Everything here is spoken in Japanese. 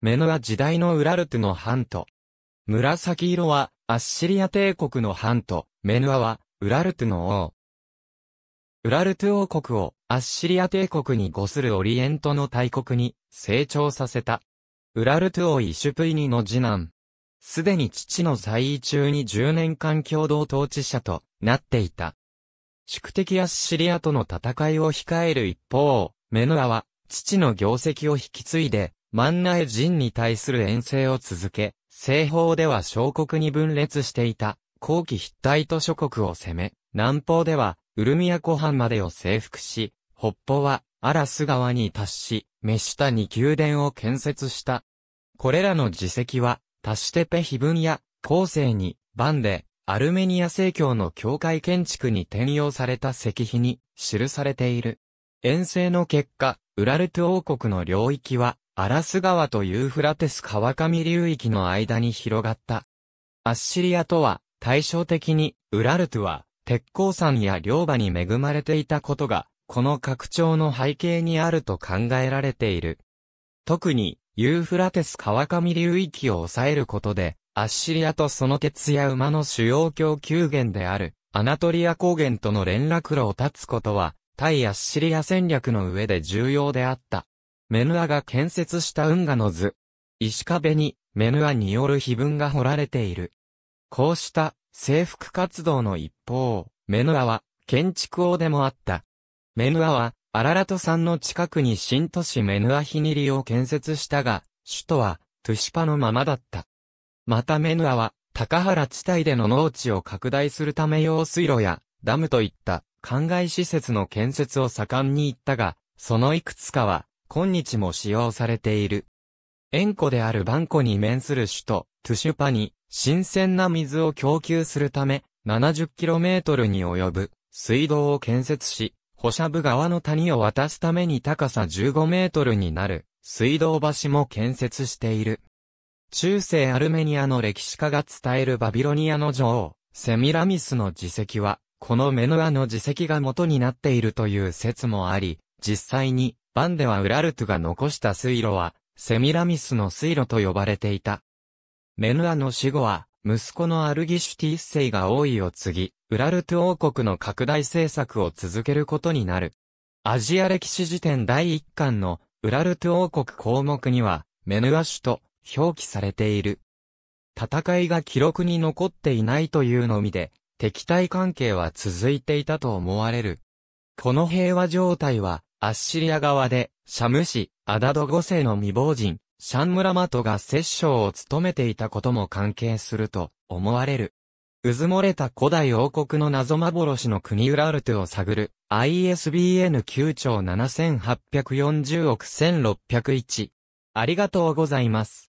メヌア時代のウラルトの藩と。紫色は、アッシリア帝国の藩と、メヌアは、ウラルトの王。ウラルト王国を、アッシリア帝国に誤するオリエントの大国に、成長させた。ウラルト王イシュプイニの次男。すでに父の在位中に10年間共同統治者となっていた。宿敵アッシリアとの戦いを控える一方、メヌアは、父の業績を引き継いで、万内人に対する遠征を続け、西方では小国に分裂していた、後期ヒッタイト諸国を攻め、南方では、ウルミア湖畔までを征服し、北方は、アラス川に達し、メシタに宮殿を建設した。これらの自席は、タシテペヒ文や、後世に、バンで、アルメニア正教の教会建築に転用された石碑に記されている。遠征の結果、ウラルト王国の領域はアラス川とユーフラテス川上流域の間に広がった。アッシリアとは、対照的に、ウラルトゥは、鉄鉱山や漁場に恵まれていたことが、この拡張の背景にあると考えられている。特に、ユーフラテス川上流域を抑えることで、アッシリアとその鉄や馬の主要供給源である、アナトリア高原との連絡路を断つことは、対アッシリア戦略の上で重要であった。メヌアが建設した運河の図。石壁に、メヌアによる碑文が彫られている。こうした征服活動の一方、メヌアは建築王でもあった。メヌアはアララト山の近くに新都市メヌアヒニリを建設したが、首都はトゥシパのままだった。またメヌアは高原地帯での農地を拡大するため用水路やダムといった灌漑施設の建設を盛んに行ったが、そのいくつかは今日も使用されている。塩湖であるバンコに面する首都、トゥシュパに、新鮮な水を供給するため、70km に及ぶ水道を建設し、ホシャブ川の谷を渡すために高さ15メートルになる水道橋も建設している。中世アルメニアの歴史家が伝えるバビロニアの女王、セミラミスの自石は、このメノアの自石が元になっているという説もあり、実際にバンではウラルトが残した水路は、セミラミスの水路と呼ばれていた。メヌアの死後は、息子のアルギシュティッセイが王位を継ぎ、ウラルト王国の拡大政策を続けることになる。アジア歴史辞典第1巻のウラルト王国項目には、メヌア種と表記されている。戦いが記録に残っていないというのみで、敵対関係は続いていたと思われる。この平和状態は、アッシリア側で、シャム氏、アダド五世の未亡人、シャンムラマトが摂政を務めていたことも関係すると思われる。渦漏れた古代王国の謎幻の国ウラルトを探る ISBN 9兆7840億1601。ありがとうございます。